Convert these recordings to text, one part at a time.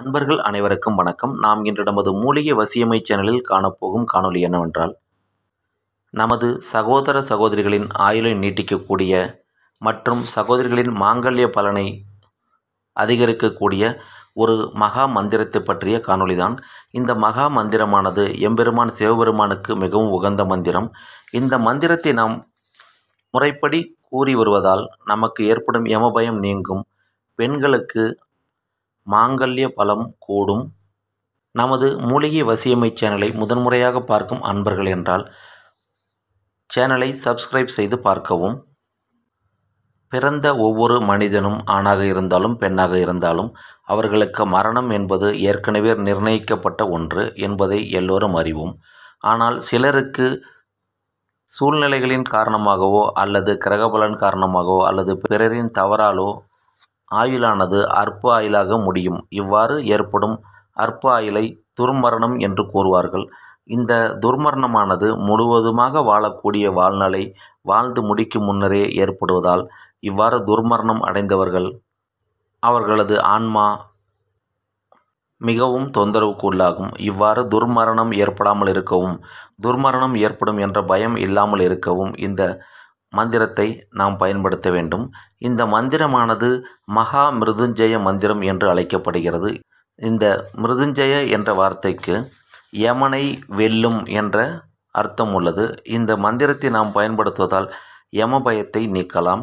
அன்பர்கள் அனைவருக்கும் வணக்கம் நாம் இன்று நமது மூலிகை வசியமை சேனலில் காணப்போகும் காணொலி என்னவென்றால் நமது சகோதர சகோதரிகளின் ஆயுளை நீட்டிக்கக்கூடிய மற்றும் சகோதரிகளின் மாங்கல்ய பலனை அதிகரிக்கக்கூடிய ஒரு மகா மந்திரத்தை பற்றிய காணொளி தான் இந்த மகா மந்திரமானது எம்பெருமான் சிவபெருமானுக்கு மிகவும் உகந்த மந்திரம் இந்த மந்திரத்தை நாம் முறைப்படி கூறி வருவதால் நமக்கு ஏற்படும் யமபயம் நீங்கும் பெண்களுக்கு மாங்கல்ய பலம் கூடும் நமது மூலிகை வசியமை சேனலை முதன்முறையாக பார்க்கும் அன்பர்கள் என்றால் சேனலை சப்ஸ்கிரைப் செய்து பார்க்கவும் பிறந்த ஒவ்வொரு மனிதனும் ஆணாக இருந்தாலும் பெண்ணாக இருந்தாலும் அவர்களுக்கு மரணம் என்பது ஏற்கனவே நிர்ணயிக்கப்பட்ட ஒன்று என்பதை எல்லோரும் அறிவோம் ஆனால் சிலருக்கு சூழ்நிலைகளின் காரணமாகவோ அல்லது கிரகபலன் காரணமாகவோ அல்லது பிறரின் தவறாலோ ஆயுளானது அற்ப ஆயுளாக முடியும் இவ்வாறு ஏற்படும் அற்ப ஆயுளை துர்மரணம் என்று கூறுவார்கள் இந்த துர்மரணமானது முழுவதுமாக வாழக்கூடிய வாழ்நாளை வாழ்ந்து முடிக்கும் முன்னரே ஏற்படுவதால் இவ்வாறு துர்மரணம் அடைந்தவர்கள் அவர்களது ஆன்மா மிகவும் தொந்தரவுக்கு உள்ளாகும் இவ்வாறு துர்மரணம் ஏற்படாமல் இருக்கவும் துர்மரணம் ஏற்படும் என்ற பயம் இல்லாமல் இருக்கவும் இந்த மந்திரத்தை நாம் பயன்படுத்த வேண்டும் இந்த மந்திரமானது மகா மிருதுஞ்சய மந்திரம் என்று அழைக்கப்படுகிறது இந்த மிருதுஞ்சய என்ற வார்த்தைக்கு யமனை வெல்லும் என்ற அர்த்தம் உள்ளது இந்த மந்திரத்தை நாம் பயன்படுத்துவதால் யம பயத்தை நீக்கலாம்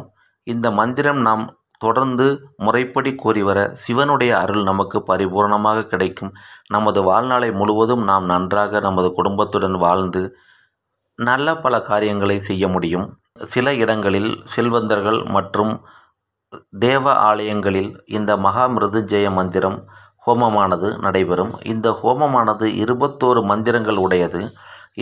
இந்த மந்திரம் நாம் தொடர்ந்து முறைப்படி கூறி வர சிவனுடைய அருள் நமக்கு பரிபூர்ணமாக கிடைக்கும் நமது வாழ்நாளை முழுவதும் நாம் நன்றாக நமது குடும்பத்துடன் வாழ்ந்து நல்ல பல காரியங்களை செய்ய முடியும் சில இடங்களில் செல்வந்தர்கள் மற்றும் தேவ ஆலயங்களில் இந்த மகாமிருதுஞ்சய மந்திரம் ஹோமமானது நடைபெறும் இந்த ஹோமமானது இருபத்தோரு மந்திரங்கள் உடையது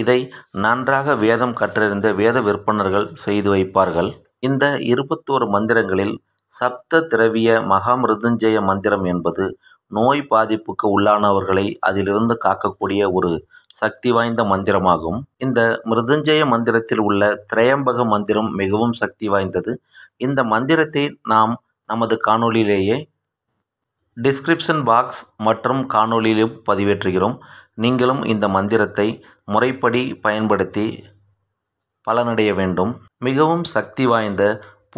இதை நன்றாக வேதம் கற்றறிந்த வேத விற்பனர்கள் செய்து வைப்பார்கள் இந்த இருபத்தோரு மந்திரங்களில் சப்த திரவிய மகாமிருதுஞ்சய மந்திரம் என்பது நோய் பாதிப்புக்கு உள்ளானவர்களை அதிலிருந்து காக்கக்கூடிய ஒரு சக்தி வாய்ந்த மந்திரமாகும் இந்த மிருதஞ்சய மந்திரத்தில் உள்ள திரையம்பக மந்திரம் மிகவும் சக்தி வாய்ந்தது இந்த மந்திரத்தை நாம் நமது காணொலியிலேயே டிஸ்கிரிப்ஷன் பாக்ஸ் மற்றும் காணொளியிலும் பதிவேற்றுகிறோம் நீங்களும் இந்த மந்திரத்தை முறைப்படி பயன்படுத்தி பலனடைய வேண்டும் மிகவும் சக்தி வாய்ந்த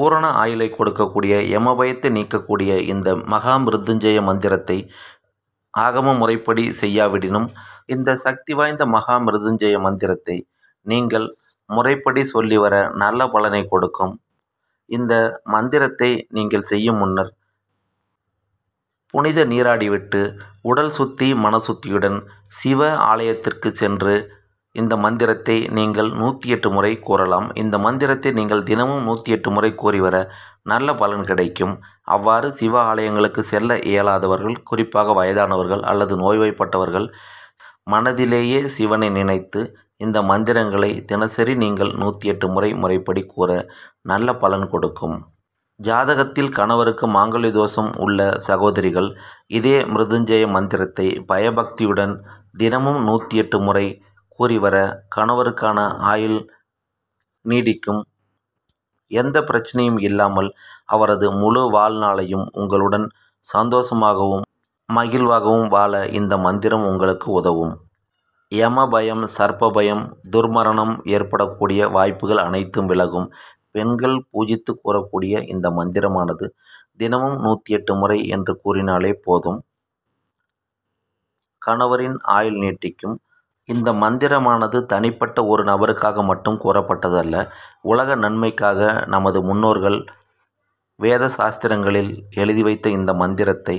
பூரண ஆயுளை கொடுக்கக்கூடிய யமபயத்தை நீக்கக்கூடிய இந்த மகா மிருத்துஞ்சய மந்திரத்தை ஆகம முறைப்படி செய்யாவிடினும் இந்த சக்தி வாய்ந்த மகா மிருதுஞ்சய மந்திரத்தை நீங்கள் முறைப்படி சொல்லி வர நல்ல பலனை கொடுக்கும் இந்த மந்திரத்தை நீங்கள் செய்யும் முன்னர் புனித நீராடிவிட்டு உடல் சுத்தி மனசுத்தியுடன் சிவ ஆலயத்திற்கு சென்று இந்த மந்திரத்தை நீங்கள் நூற்றி எட்டு முறை கூறலாம் இந்த மந்திரத்தை நீங்கள் தினமும் நூற்றி எட்டு முறை கூறி வர நல்ல பலன் கிடைக்கும் அவ்வாறு சிவ ஆலயங்களுக்கு செல்ல இயலாதவர்கள் குறிப்பாக வயதானவர்கள் அல்லது நோய்வாய்ப்பட்டவர்கள் மனதிலேயே சிவனை நினைத்து இந்த மந்திரங்களை தினசரி நீங்கள் நூற்றி எட்டு முறை முறைப்படி கூற நல்ல பலன் கொடுக்கும் ஜாதகத்தில் கணவருக்கு மாங்கல்ய தோஷம் உள்ள சகோதரிகள் இதே மிருதுஞ்சய மந்திரத்தை பயபக்தியுடன் தினமும் நூற்றி எட்டு முறை கூறிவர கணவருக்கான ஆயுள் நீடிக்கும் எந்த பிரச்சனையும் இல்லாமல் அவரது முழு வாழ்நாளையும் உங்களுடன் சந்தோஷமாகவும் மகிழ்வாகவும் வாழ இந்த மந்திரம் உங்களுக்கு உதவும் யம பயம் சர்ப்ப பயம் துர்மரணம் ஏற்படக்கூடிய வாய்ப்புகள் அனைத்தும் விலகும் பெண்கள் பூஜித்து கூறக்கூடிய இந்த மந்திரமானது தினமும் நூற்றி எட்டு முறை என்று கூறினாலே போதும் கணவரின் ஆயுள் நீட்டிக்கும் இந்த மந்திரமானது தனிப்பட்ட ஒரு நபருக்காக மட்டும் கூறப்பட்டதல்ல உலக நன்மைக்காக நமது முன்னோர்கள் வேத சாஸ்திரங்களில் எழுதி வைத்த இந்த மந்திரத்தை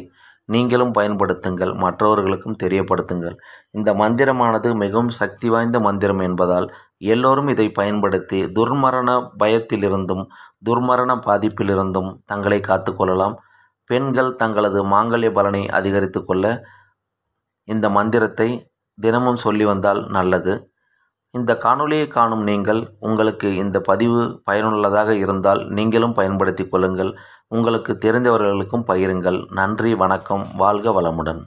நீங்களும் பயன்படுத்துங்கள் மற்றவர்களுக்கும் தெரியப்படுத்துங்கள் இந்த மந்திரமானது மிகவும் சக்தி வாய்ந்த மந்திரம் என்பதால் எல்லோரும் இதை பயன்படுத்தி துர்மரண பயத்திலிருந்தும் துர்மரண பாதிப்பிலிருந்தும் தங்களை காத்துக்கொள்ளலாம் பெண்கள் தங்களது மாங்கல்ய பலனை அதிகரித்து கொள்ள இந்த மந்திரத்தை தினமும் சொல்லி வந்தால் நல்லது இந்த காணொளியை காணும் நீங்கள் உங்களுக்கு இந்த பதிவு பயனுள்ளதாக இருந்தால் நீங்களும் பயன்படுத்தி கொள்ளுங்கள் உங்களுக்கு தெரிந்தவர்களுக்கும் பகிருங்கள் நன்றி வணக்கம் வாழ்க வளமுடன்